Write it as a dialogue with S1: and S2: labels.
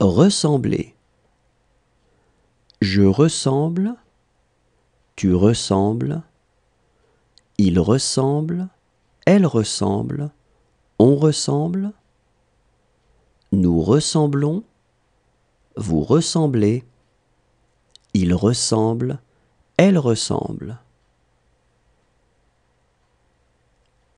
S1: ressembler. Je ressemble, tu ressembles, il ressemble, elle ressemble, on ressemble, nous ressemblons, vous ressemblez, il ressemble, elle ressemble.